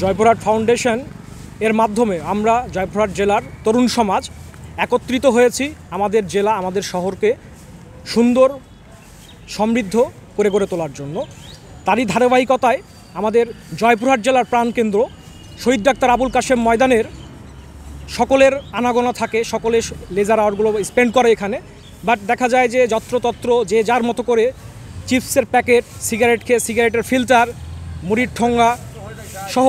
Joypurhat foundation এর মাধ্যমে আমরা জয়পুরহাট জেলার তরুণ সমাজ একত্রিত হয়েছি আমাদের জেলা আমাদের শহরকে সুন্দর সমৃদ্ধ করে গড়ে তোলার জন্য তারই ধারাবাহিকতায় আমাদের জয়পুরহাট জেলার প্রাণকেন্দ্র শহীদ ডাক্তার আবুল কাশেম ময়দানের সকলের আনাগোনা থাকে সকলে লেজার আওয়ারগুলো স্পেন্ড করে এখানে বাট দেখা যায় যে যত্রতত্র যে যার মতো করে চিপসের প্যাকেট সিগারেট খেয়ে সিগারেটের ফিল্টার মুড়ির ঠোঙ্গা সহ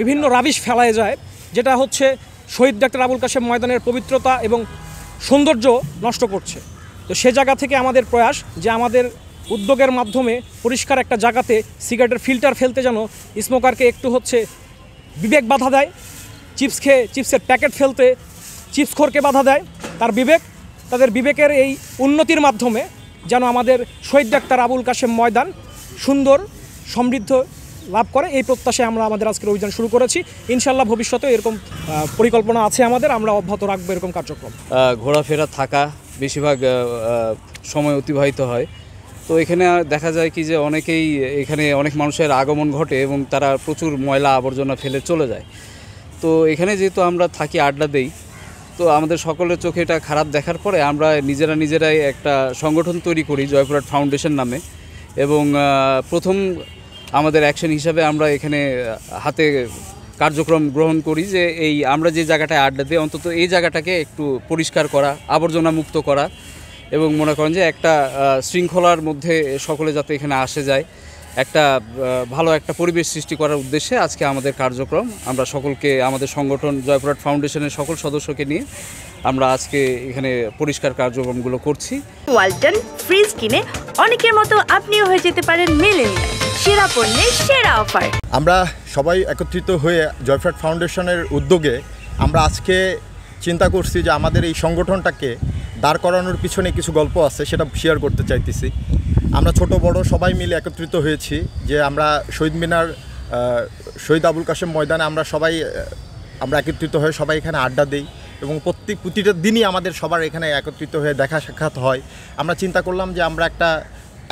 বিভিন্ন রাবিশ ফেলায় যায় যেটা হচ্ছে শহীদ ডাক্তার আবুল কাশেম ময়দানের পবিত্রতা এবং সৌন্দর্য নষ্ট করছে তো সে জায়গা থেকে আমাদের প্রয়াস যে আমাদের উদ্যোগের মাধ্যমে পরিষ্কার একটা জায়গাতে সিগারেটের ফিল্টার ফেলতে যেন স্মোকারকে একটু হচ্ছে বিবেক বাধা দেয় চিপস খেয়ে চিপসের প্যাকেট ফেলতে চিপস খোরকে বাধা দেয় তার বিবেক তাদের বিবেকের এই উন্নতির মাধ্যমে যেন আমাদের শহীদ ডাক্তার আবুল কাশেম ময়দান সুন্দর সমৃদ্ধ লাভ করে এই প্রত্যাশায় আমরা আমাদের আজকের অভিযান শুরু করেছি ইনশাল্লাহ ভবিষ্যতে এরকম পরিকল্পনা আছে আমাদের আমরা অব্যাহত রাখবো এরকম কার্যক্রম ঘোরাফেরা থাকা বেশিরভাগ সময় অতিবাহিত হয় তো এখানে দেখা যায় কি যে অনেকেই এখানে অনেক মানুষের আগমন ঘটে এবং তারা প্রচুর ময়লা আবর্জনা ফেলে চলে যায় তো এখানে যেহেতু আমরা থাকি আড্ডা দেই তো আমাদের সকলের চোখে এটা খারাপ দেখার পরে আমরা নিজেরা নিজেরাই একটা সংগঠন তৈরি করি জয়পুরহাট ফাউন্ডেশন নামে এবং প্রথম আমাদের অ্যাকশন হিসাবে আমরা এখানে হাতে কার্যক্রম গ্রহণ করি যে এই আমরা যে জায়গাটায় আড্ডা দিই অন্তত এই জায়গাটাকে একটু পরিষ্কার করা আবর্জনা মুক্ত করা এবং মনে করেন যে একটা শৃঙ্খলার মধ্যে সকলে যাতে এখানে আসে যায় একটা ভালো একটা পরিবেশ সৃষ্টি করার উদ্দেশ্যে আজকে আমাদের কার্যক্রম আমরা সকলকে আমাদের সংগঠন জয়পুরহাট ফাউন্ডেশনের সকল সদস্যকে নিয়ে আমরা আজকে এখানে পরিষ্কার কার্যক্রমগুলো করছি ওয়ালটন ফ্রিজ কিনে অনেকের মতো আপনিও হয়ে যেতে পারেন মিলেনিয়া সেরা পণ্যের সেরা অফার আমরা সবাই একত্রিত হয়ে জয়ফ্রাট ফাউন্ডেশনের উদ্যোগে আমরা আজকে চিন্তা করছি যে আমাদের এই সংগঠনটাকে দাঁড় করানোর পিছনে কিছু গল্প আছে সেটা শেয়ার করতে চাইতেছি আমরা ছোট বড় সবাই মিলে একত্রিত হয়েছি যে আমরা শহীদ মিনার শহীদ আবুল কাশেম ময়দানে আমরা সবাই আমরা একত্রিত হয়ে সবাই এখানে আড্ডা দিই এবং প্রত্যেক প্রতিটা দিনই আমাদের সবার এখানে একত্রিত হয়ে দেখা সাক্ষাৎ হয় আমরা চিন্তা করলাম যে আমরা একটা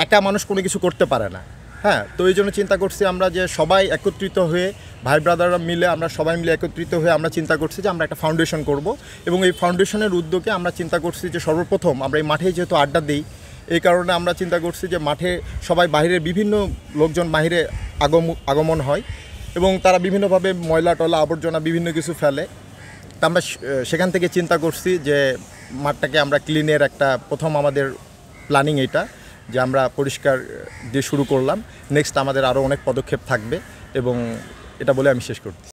একা মানুষ কোনো কিছু করতে পারে না হ্যাঁ তো এই জন্য চিন্তা করছি আমরা যে সবাই একত্রিত হয়ে ভাই ব্রাদাররা মিলে আমরা সবাই মিলে একত্রিত হয়ে আমরা চিন্তা করছি যে আমরা একটা ফাউন্ডেশন করব এবং এই ফাউন্ডেশনের উদ্যোগে আমরা চিন্তা করছি যে সর্বপ্রথম আমরা এই মাঠে যেহেতু আড্ডা দিই এই কারণে আমরা চিন্তা করছি যে মাঠে সবাই বাহিরে বিভিন্ন লোকজন বাহিরে আগম আগমন হয় এবং তারা বিভিন্নভাবে ময়লা টলা আবর্জনা বিভিন্ন কিছু ফেলে তা আমরা সেখান থেকে চিন্তা করছি যে মাঠটাকে আমরা ক্লিনের একটা প্রথম আমাদের প্ল্যানিং এটা যে আমরা পরিষ্কার দিয়ে শুরু করলাম নেক্সট আমাদের আরও অনেক পদক্ষেপ থাকবে এবং এটা বলে আমি শেষ করছি